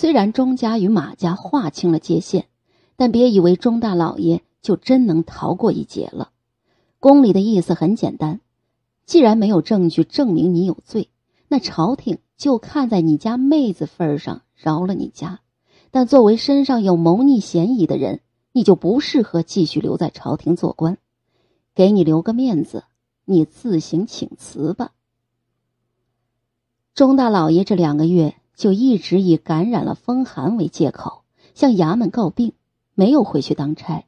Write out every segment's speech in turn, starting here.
虽然钟家与马家划清了界限，但别以为钟大老爷就真能逃过一劫了。宫里的意思很简单：既然没有证据证明你有罪，那朝廷就看在你家妹子份上饶了你家。但作为身上有谋逆嫌疑的人，你就不适合继续留在朝廷做官。给你留个面子，你自行请辞吧。钟大老爷这两个月。就一直以感染了风寒为借口向衙门告病，没有回去当差，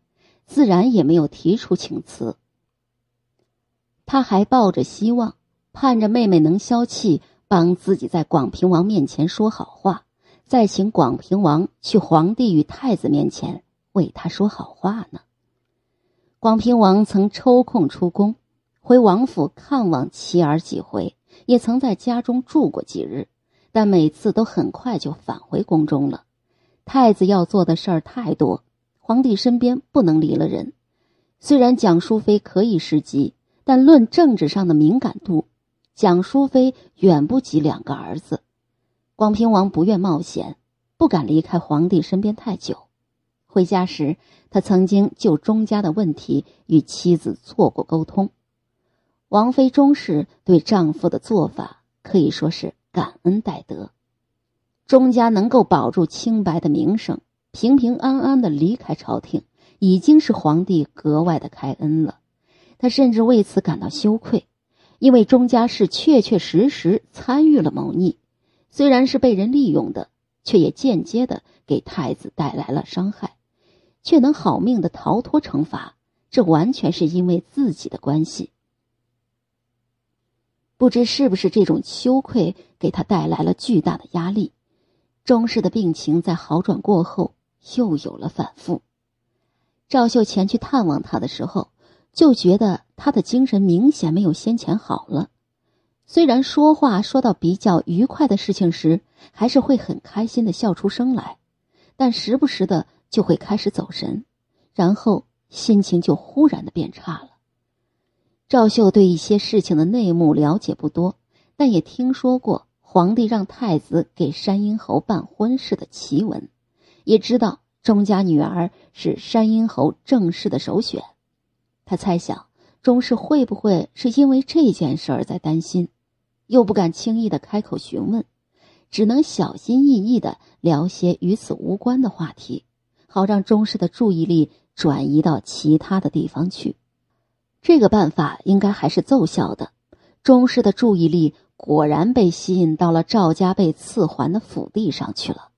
自然也没有提出请辞。他还抱着希望，盼着妹妹能消气，帮自己在广平王面前说好话，再请广平王去皇帝与太子面前为他说好话呢。广平王曾抽空出宫，回王府看望妻儿几回，也曾在家中住过几日。但每次都很快就返回宫中了。太子要做的事儿太多，皇帝身边不能离了人。虽然蒋淑妃可以侍疾，但论政治上的敏感度，蒋淑妃远不及两个儿子。广平王不愿冒险，不敢离开皇帝身边太久。回家时，他曾经就钟家的问题与妻子做过沟通。王妃钟氏对丈夫的做法可以说是。感恩戴德，钟家能够保住清白的名声，平平安安的离开朝廷，已经是皇帝格外的开恩了。他甚至为此感到羞愧，因为钟家是确确实实参与了谋逆，虽然是被人利用的，却也间接的给太子带来了伤害，却能好命的逃脱惩罚，这完全是因为自己的关系。不知是不是这种羞愧给他带来了巨大的压力，钟氏的病情在好转过后又有了反复。赵秀前去探望他的时候，就觉得他的精神明显没有先前好了。虽然说话说到比较愉快的事情时，还是会很开心的笑出声来，但时不时的就会开始走神，然后心情就忽然的变差了。赵秀对一些事情的内幕了解不多，但也听说过皇帝让太子给山阴侯办婚事的奇闻，也知道钟家女儿是山阴侯正式的首选。他猜想钟氏会不会是因为这件事儿在担心，又不敢轻易的开口询问，只能小心翼翼的聊些与此无关的话题，好让钟氏的注意力转移到其他的地方去。这个办法应该还是奏效的。钟师的注意力果然被吸引到了赵家被赐还的府地上去了。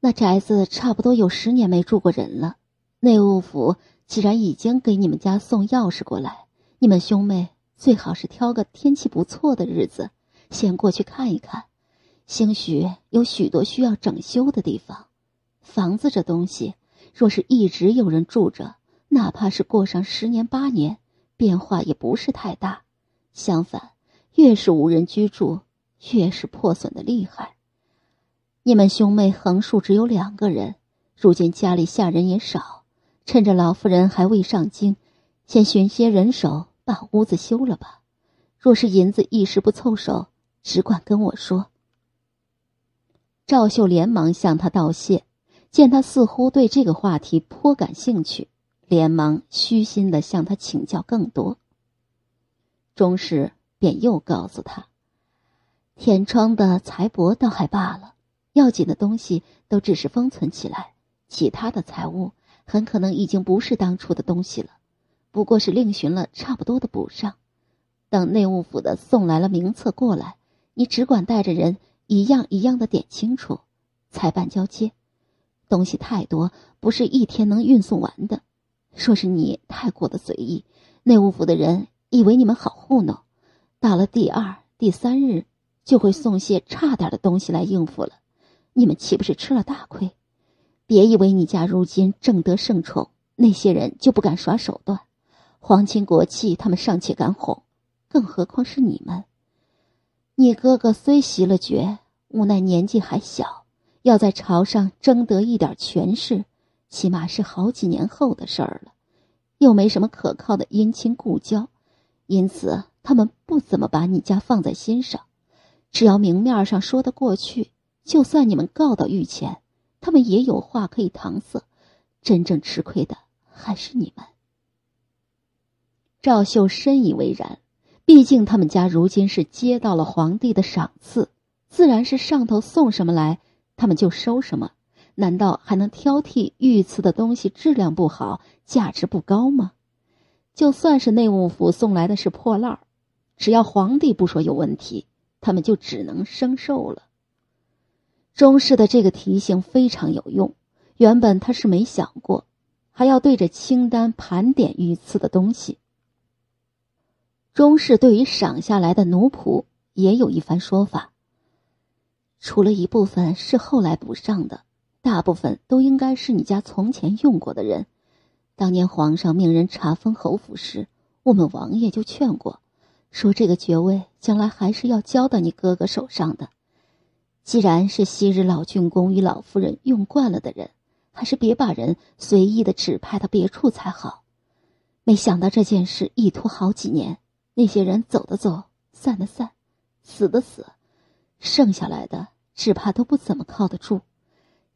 那宅子差不多有十年没住过人了。内务府既然已经给你们家送钥匙过来，你们兄妹最好是挑个天气不错的日子，先过去看一看，兴许有许多需要整修的地方。房子这东西，若是一直有人住着。哪怕是过上十年八年，变化也不是太大。相反，越是无人居住，越是破损的厉害。你们兄妹横竖只有两个人，如今家里下人也少，趁着老夫人还未上京，先寻些人手把屋子修了吧。若是银子一时不凑手，只管跟我说。赵秀连忙向他道谢，见他似乎对这个话题颇感兴趣。连忙虚心的向他请教更多。钟氏便又告诉他：“天窗的财帛倒还罢了，要紧的东西都只是封存起来，其他的财物很可能已经不是当初的东西了，不过是另寻了差不多的补上。等内务府的送来了名册过来，你只管带着人一样一样的点清楚，才办交接。东西太多，不是一天能运送完的。”说是你太过的随意，内务府的人以为你们好糊弄，到了第二、第三日就会送些差点的东西来应付了，你们岂不是吃了大亏？别以为你家如今正得圣宠，那些人就不敢耍手段，皇亲国戚他们尚且敢哄，更何况是你们？你哥哥虽习了绝，无奈年纪还小，要在朝上争得一点权势。起码是好几年后的事儿了，又没什么可靠的姻亲故交，因此他们不怎么把你家放在心上。只要明面上说得过去，就算你们告到御前，他们也有话可以搪塞。真正吃亏的还是你们。赵秀深以为然，毕竟他们家如今是接到了皇帝的赏赐，自然是上头送什么来，他们就收什么。难道还能挑剔御赐的东西质量不好、价值不高吗？就算是内务府送来的是破烂儿，只要皇帝不说有问题，他们就只能生受了。钟氏的这个提醒非常有用。原本他是没想过，还要对着清单盘点御赐的东西。钟氏对于赏下来的奴仆也有一番说法，除了一部分是后来补上的。大部分都应该是你家从前用过的人。当年皇上命人查封侯府时，我们王爷就劝过，说这个爵位将来还是要交到你哥哥手上的。既然是昔日老郡公与老夫人用惯了的人，还是别把人随意的指派到别处才好。没想到这件事一拖好几年，那些人走的走，散的散，死的死，剩下来的只怕都不怎么靠得住。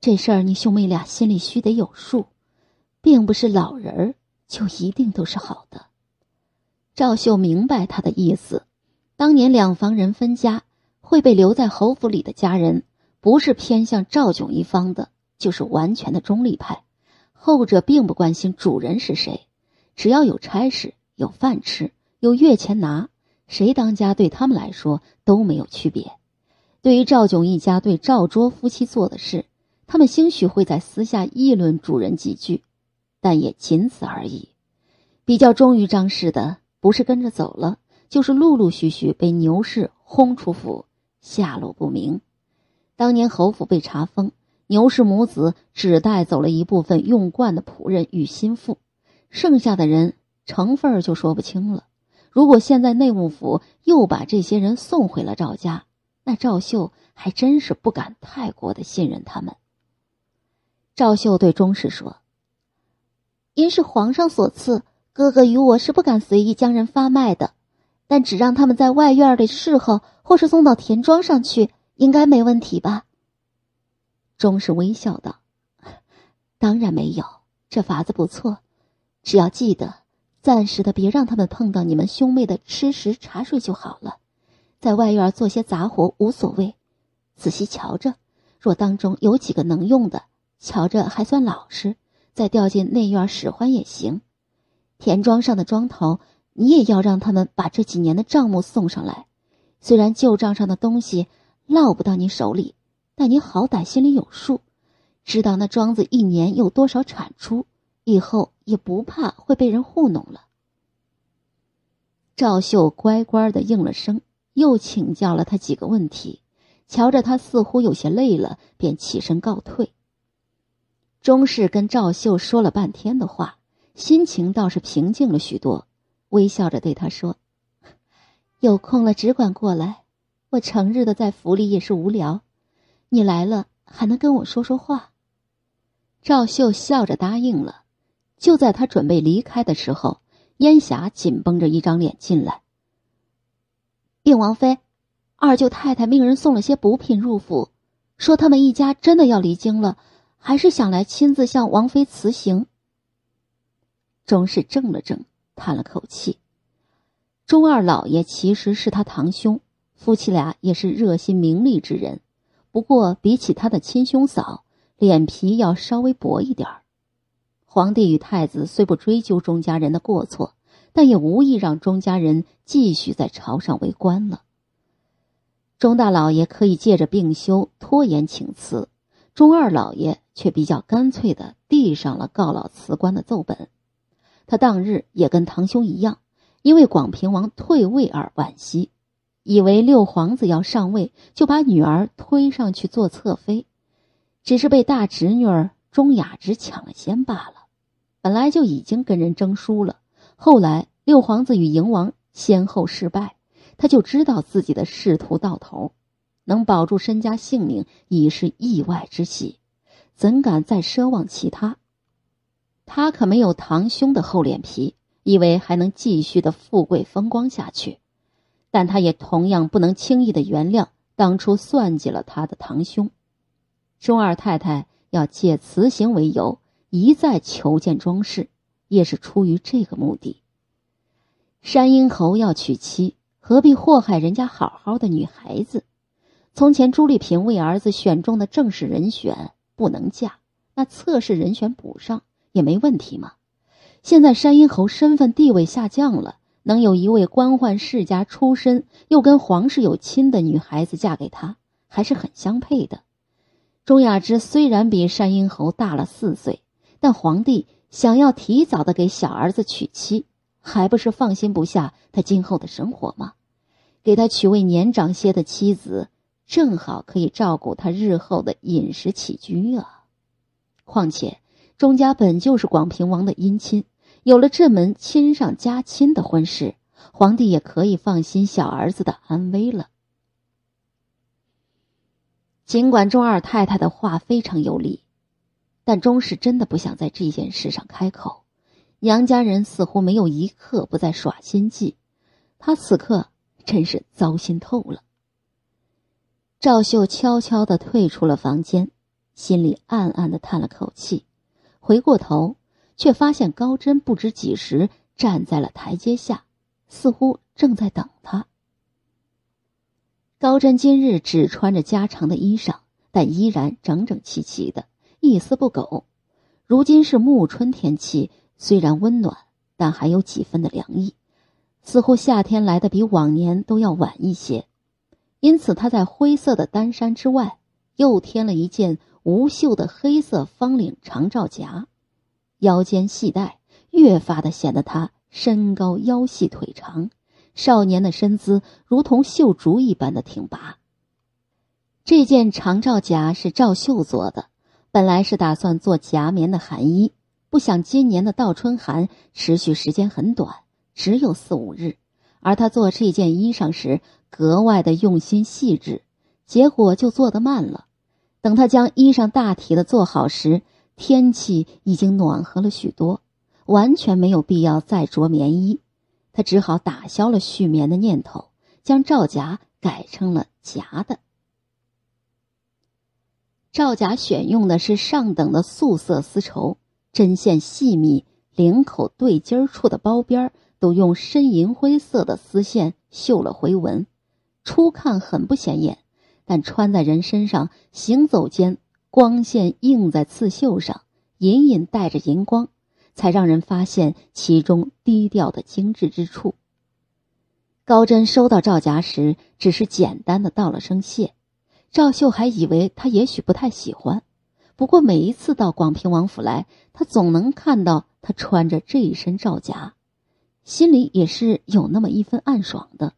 这事儿你兄妹俩心里须得有数，并不是老人儿就一定都是好的。赵秀明白他的意思。当年两房人分家，会被留在侯府里的家人，不是偏向赵炯一方的，就是完全的中立派。后者并不关心主人是谁，只要有差事、有饭吃、有月钱拿，谁当家对他们来说都没有区别。对于赵炯一家对赵卓夫妻做的事，他们兴许会在私下议论主人几句，但也仅此而已。比较忠于张氏的，不是跟着走了，就是陆陆续续被牛氏轰出府，下落不明。当年侯府被查封，牛氏母子只带走了一部分用惯的仆人与心腹，剩下的人成分就说不清了。如果现在内务府又把这些人送回了赵家，那赵秀还真是不敢太过的信任他们。赵秀对钟氏说：“因是皇上所赐，哥哥与我是不敢随意将人发卖的。但只让他们在外院里侍候，或是送到田庄上去，应该没问题吧？”钟氏微笑道：“ 当然没有，这法子不错。只要记得，暂时的别让他们碰到你们兄妹的吃食茶水就好了。在外院做些杂活无所谓，仔细瞧着，若当中有几个能用的。”瞧着还算老实，再调进内院使唤也行。田庄上的庄头，你也要让他们把这几年的账目送上来。虽然旧账上的东西落不到你手里，但你好歹心里有数，知道那庄子一年有多少产出，以后也不怕会被人糊弄了。赵秀乖乖的应了声，又请教了他几个问题，瞧着他似乎有些累了，便起身告退。钟氏跟赵秀说了半天的话，心情倒是平静了许多，微笑着对他说：“有空了只管过来，我成日的在府里也是无聊，你来了还能跟我说说话。”赵秀笑着答应了。就在他准备离开的时候，烟霞紧绷着一张脸进来：“令王妃，二舅太太命人送了些补品入府，说他们一家真的要离京了。”还是想来亲自向王妃辞行。钟氏怔了怔，叹了口气。钟二老爷其实是他堂兄，夫妻俩也是热心名利之人，不过比起他的亲兄嫂，脸皮要稍微薄一点儿。皇帝与太子虽不追究钟家人的过错，但也无意让钟家人继续在朝上为官了。钟大老爷可以借着病休拖延请辞。钟二老爷却比较干脆的递上了告老辞官的奏本，他当日也跟堂兄一样，因为广平王退位而惋惜，以为六皇子要上位，就把女儿推上去做侧妃，只是被大侄女儿钟雅芝抢了先罢了。本来就已经跟人争输了，后来六皇子与赢王先后失败，他就知道自己的仕途到头。能保住身家性命已是意外之喜，怎敢再奢望其他？他可没有堂兄的厚脸皮，以为还能继续的富贵风光下去。但他也同样不能轻易的原谅当初算计了他的堂兄。钟二太太要借辞行为由一再求见庄氏，也是出于这个目的。山鹰侯要娶妻，何必祸害人家好好的女孩子？从前，朱丽萍为儿子选中的正式人选不能嫁，那测试人选补上也没问题嘛。现在山阴侯身份地位下降了，能有一位官宦世家出身又跟皇室有亲的女孩子嫁给他，还是很相配的。钟雅芝虽然比山阴侯大了四岁，但皇帝想要提早的给小儿子娶妻，还不是放心不下他今后的生活吗？给他娶位年长些的妻子。正好可以照顾他日后的饮食起居啊！况且，钟家本就是广平王的姻亲，有了这门亲上加亲的婚事，皇帝也可以放心小儿子的安危了。尽管钟二太太的话非常有理，但钟氏真的不想在这件事上开口。娘家人似乎没有一刻不在耍心计，他此刻真是糟心透了。赵秀悄悄地退出了房间，心里暗暗地叹了口气，回过头，却发现高真不知几时站在了台阶下，似乎正在等他。高真今日只穿着加长的衣裳，但依然整整齐齐的，一丝不苟。如今是暮春天气，虽然温暖，但还有几分的凉意，似乎夏天来的比往年都要晚一些。因此，他在灰色的单衫之外，又添了一件无袖的黑色方领长罩夹，腰间系带，越发的显得他身高腰细腿长，少年的身姿如同绣竹一般的挺拔。这件长罩夹是赵秀做的，本来是打算做夹棉的寒衣，不想今年的倒春寒持续时间很短，只有四五日。而他做这件衣裳时格外的用心细致，结果就做得慢了。等他将衣裳大体的做好时，天气已经暖和了许多，完全没有必要再着棉衣。他只好打消了续棉的念头，将罩夹改成了夹的。罩夹选用的是上等的素色丝绸，针线细密，领口对襟处的包边。都用深银灰色的丝线绣了回纹，初看很不显眼，但穿在人身上，行走间光线映在刺绣上，隐隐带着银光，才让人发现其中低调的精致之处。高真收到赵甲时，只是简单的道了声谢。赵秀还以为他也许不太喜欢，不过每一次到广平王府来，他总能看到他穿着这一身赵甲。心里也是有那么一分暗爽的，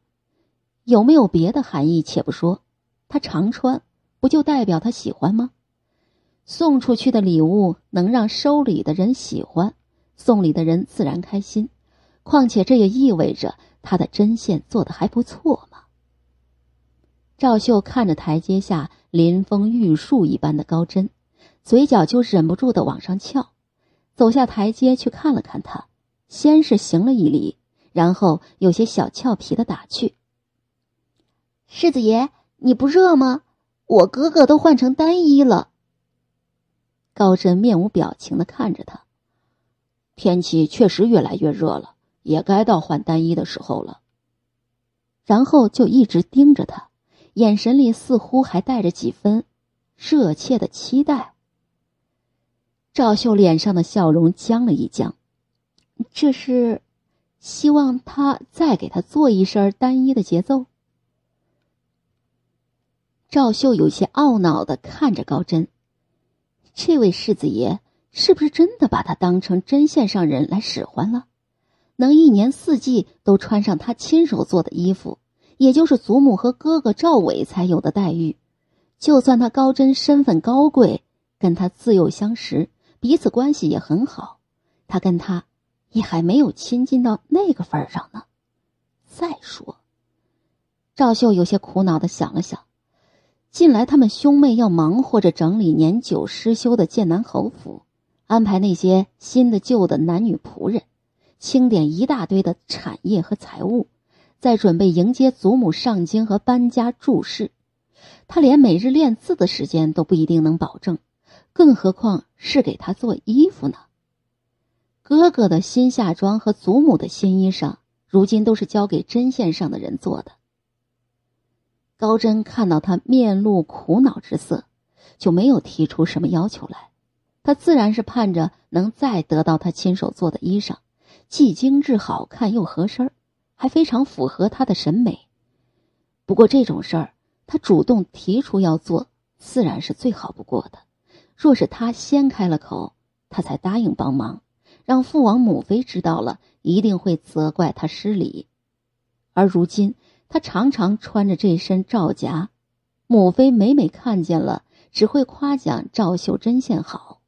有没有别的含义？且不说，他常穿，不就代表他喜欢吗？送出去的礼物能让收礼的人喜欢，送礼的人自然开心。况且这也意味着他的针线做的还不错嘛。赵秀看着台阶下临风玉树一般的高针，嘴角就忍不住的往上翘，走下台阶去看了看他。先是行了一礼，然后有些小俏皮的打趣：“世子爷，你不热吗？我哥哥都换成单衣了。”高真面无表情的看着他，天气确实越来越热了，也该到换单衣的时候了。然后就一直盯着他，眼神里似乎还带着几分热切的期待。赵秀脸上的笑容僵了一僵。这是，希望他再给他做一身单衣的节奏。赵秀有些懊恼的看着高真，这位世子爷是不是真的把他当成针线上人来使唤了？能一年四季都穿上他亲手做的衣服，也就是祖母和哥哥赵伟才有的待遇。就算他高真身份高贵，跟他自幼相识，彼此关系也很好，他跟他。也还没有亲近到那个份儿上呢。再说，赵秀有些苦恼的想了想，近来他们兄妹要忙活着整理年久失修的剑南侯府，安排那些新的旧的男女仆人，清点一大堆的产业和财物，在准备迎接祖母上京和搬家住事，他连每日练字的时间都不一定能保证，更何况是给他做衣服呢。哥哥的新夏装和祖母的新衣裳，如今都是交给针线上的人做的。高真看到他面露苦恼之色，就没有提出什么要求来。他自然是盼着能再得到他亲手做的衣裳，既精致好看又合身还非常符合他的审美。不过这种事儿，他主动提出要做，自然是最好不过的。若是他先开了口，他才答应帮忙。让父王母妃知道了，一定会责怪他失礼。而如今他常常穿着这身罩夹，母妃每每看见了，只会夸奖赵秀针线好。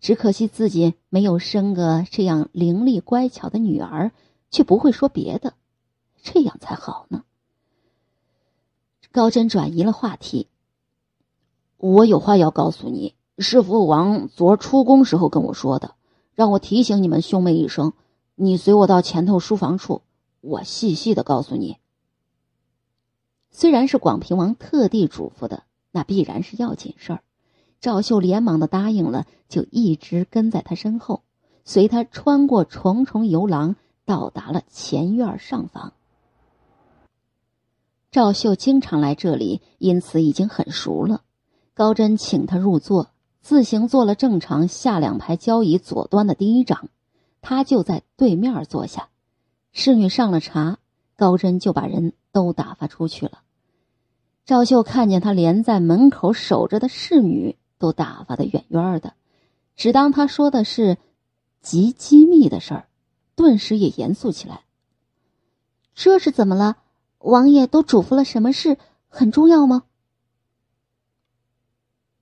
只可惜自己没有生个这样伶俐乖巧的女儿，却不会说别的，这样才好呢。高真转移了话题。我有话要告诉你，是父王昨儿出宫时候跟我说的。让我提醒你们兄妹一声，你随我到前头书房处，我细细的告诉你。虽然是广平王特地嘱咐的，那必然是要紧事儿。赵秀连忙的答应了，就一直跟在他身后，随他穿过重重游廊，到达了前院上房。赵秀经常来这里，因此已经很熟了。高真请他入座。自行做了正常下两排交椅左端的第一张，他就在对面坐下。侍女上了茶，高真就把人都打发出去了。赵秀看见他连在门口守着的侍女都打发的远远的，只当他说的是极机密的事儿，顿时也严肃起来。这是怎么了？王爷都嘱咐了什么事？很重要吗？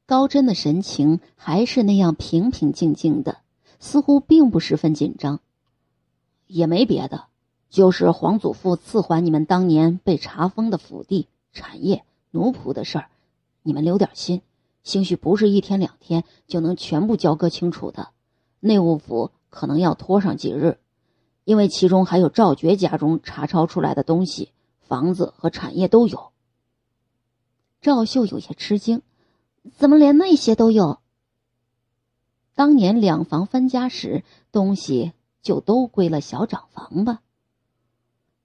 高真的神情还是那样平平静静的，似乎并不十分紧张。也没别的，就是皇祖父赐还你们当年被查封的府地、产业、奴仆的事儿，你们留点心，兴许不是一天两天就能全部交割清楚的。内务府可能要拖上几日，因为其中还有赵觉家中查抄出来的东西，房子和产业都有。赵秀有些吃惊。怎么连那些都有？当年两房分家时，东西就都归了小长房吧。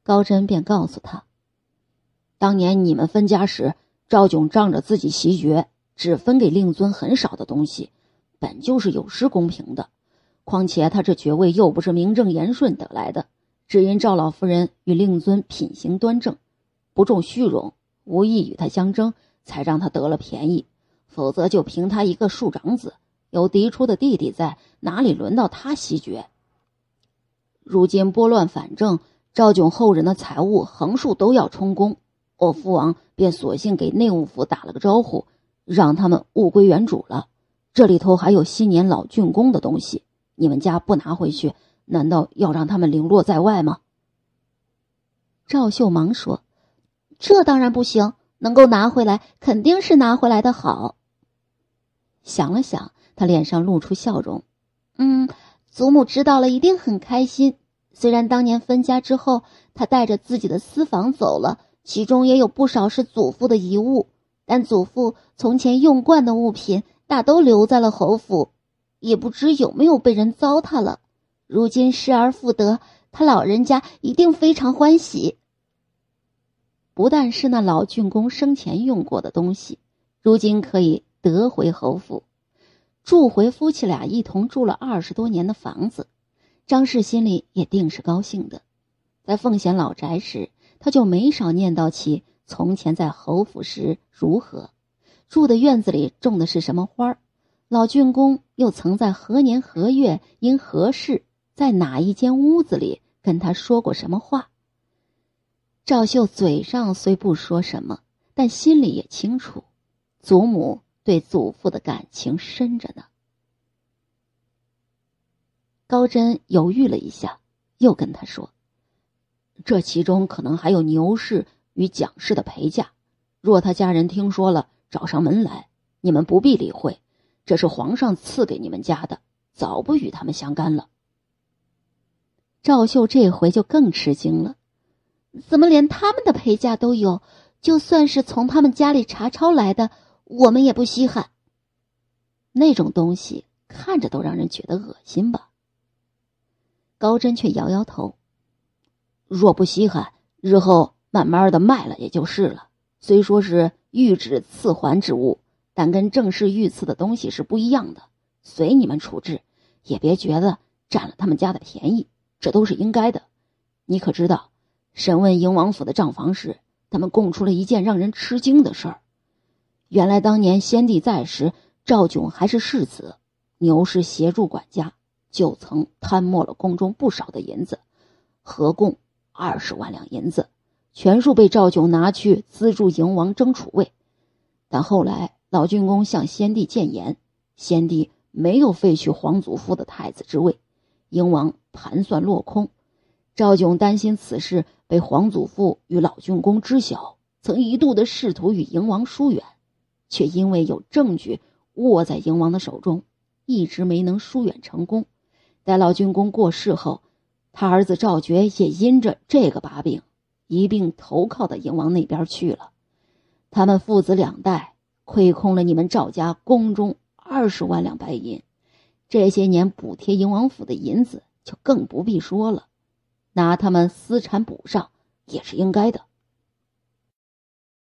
高真便告诉他：“当年你们分家时，赵炯仗着自己袭爵，只分给令尊很少的东西，本就是有失公平的。况且他这爵位又不是名正言顺得来的，只因赵老夫人与令尊品行端正，不重虚荣，无意与他相争，才让他得了便宜。”否则，就凭他一个庶长子，有嫡出的弟弟在，哪里轮到他袭爵？如今拨乱反正，赵炯后人的财物横竖都要充公，我父王便索性给内务府打了个招呼，让他们物归原主了。这里头还有昔年老郡公的东西，你们家不拿回去，难道要让他们零落在外吗？赵秀忙说：“这当然不行，能够拿回来，肯定是拿回来的好。”想了想，他脸上露出笑容。“嗯，祖母知道了，一定很开心。虽然当年分家之后，他带着自己的私房走了，其中也有不少是祖父的遗物，但祖父从前用惯的物品大都留在了侯府，也不知有没有被人糟蹋了。如今失而复得，他老人家一定非常欢喜。不但是那老郡公生前用过的东西，如今可以。”得回侯府，住回夫妻俩一同住了二十多年的房子，张氏心里也定是高兴的。在奉贤老宅时，他就没少念叨起从前在侯府时如何住的院子里种的是什么花，老郡公又曾在何年何月因何事在哪一间屋子里跟他说过什么话。赵秀嘴上虽不说什么，但心里也清楚，祖母。对祖父的感情深着呢。高真犹豫了一下，又跟他说：“这其中可能还有牛氏与蒋氏的陪嫁。若他家人听说了，找上门来，你们不必理会。这是皇上赐给你们家的，早不与他们相干了。”赵秀这回就更吃惊了：“怎么连他们的陪嫁都有？就算是从他们家里查抄来的？”我们也不稀罕。那种东西看着都让人觉得恶心吧？高真却摇摇头。若不稀罕，日后慢慢的卖了也就是了。虽说是御指赐还之物，但跟正式御赐的东西是不一样的。随你们处置，也别觉得占了他们家的便宜。这都是应该的。你可知道，审问赢王府的账房时，他们供出了一件让人吃惊的事儿。原来当年先帝在时，赵炯还是世子，牛氏协助管家，就曾贪没了宫中不少的银子，合共二十万两银子，全数被赵炯拿去资助赢王争储位。但后来老郡公向先帝谏言，先帝没有废去皇祖父的太子之位，赢王盘算落空。赵炯担心此事被皇祖父与老郡公知晓，曾一度的试图与赢王疏远。却因为有证据握在赢王的手中，一直没能疏远成功。待老军工过世后，他儿子赵珏也因着这个把柄，一并投靠到赢王那边去了。他们父子两代亏空了你们赵家宫中二十万两白银，这些年补贴赢王府的银子就更不必说了，拿他们私产补上也是应该的。